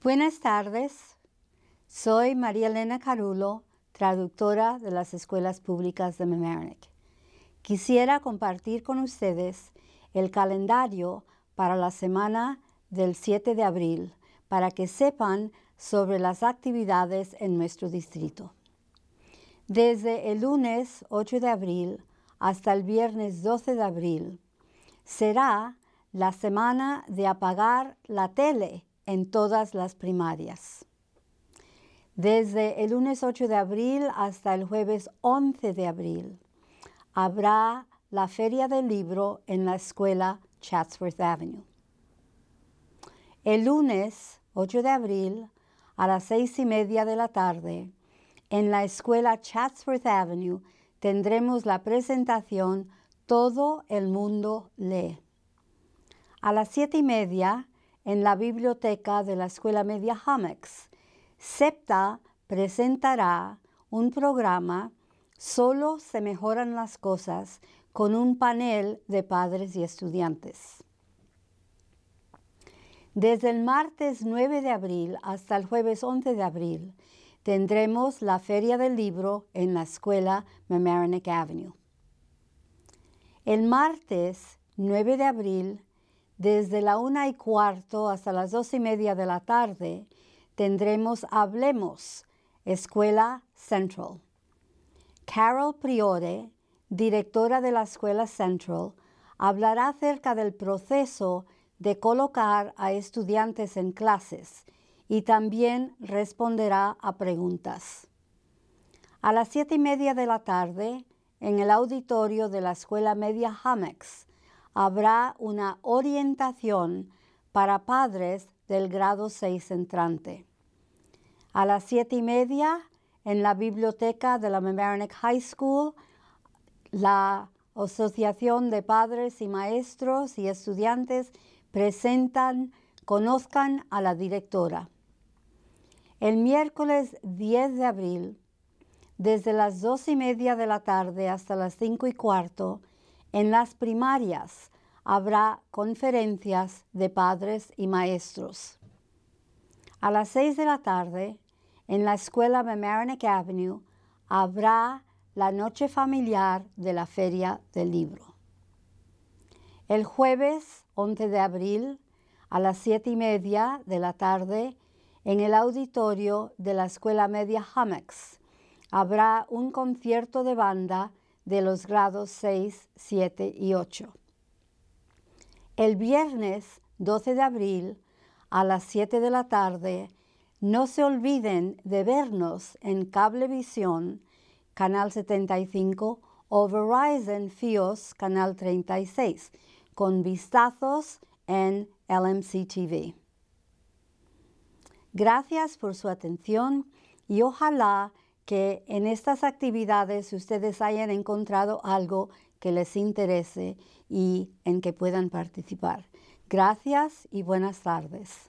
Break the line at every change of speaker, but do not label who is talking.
Buenas tardes. Soy María Elena Carulo, traductora de las escuelas públicas de Mamaroneck. Quisiera compartir con ustedes el calendario para la semana del 7 de abril para que sepan sobre las actividades en nuestro distrito. Desde el lunes 8 de abril hasta el viernes 12 de abril será la semana de apagar la tele en todas las primarias. Desde el lunes 8 de abril hasta el jueves 11 de abril habrá la Feria del Libro en la escuela Chatsworth Avenue. El lunes 8 de abril a las seis y media de la tarde en la escuela Chatsworth Avenue tendremos la presentación Todo el mundo lee. A las siete y media en la biblioteca de la Escuela Media Hamex. SEPTA presentará un programa Solo se mejoran las cosas con un panel de padres y estudiantes. Desde el martes 9 de abril hasta el jueves 11 de abril tendremos la Feria del Libro en la escuela Mamaroneck Avenue. El martes 9 de abril desde la una y cuarto hasta las dos y media de la tarde tendremos Hablemos, Escuela Central. Carol Priore, directora de la Escuela Central, hablará acerca del proceso de colocar a estudiantes en clases y también responderá a preguntas. A las siete y media de la tarde, en el auditorio de la Escuela Media Hamex, habrá una orientación para padres del grado 6 entrante. A las 7 y media, en la biblioteca de la Mamaroneck High School, la Asociación de Padres y Maestros y Estudiantes presentan Conozcan a la directora. El miércoles 10 de abril, desde las 2 y media de la tarde hasta las 5 y cuarto, en las primarias habrá conferencias de padres y maestros. A las 6 de la tarde, en la escuela Mamaroneck Avenue, habrá la noche familiar de la Feria del Libro. El jueves 11 de abril, a las 7 y media de la tarde, en el auditorio de la Escuela Media Hummocks, habrá un concierto de banda de los grados 6, 7 y 8. El viernes 12 de abril a las 7 de la tarde, no se olviden de vernos en Cablevisión, Canal 75 o Verizon Fios, Canal 36, con vistazos en LMC TV. Gracias por su atención y ojalá que en estas actividades ustedes hayan encontrado algo que les interese y en que puedan participar. Gracias y buenas tardes.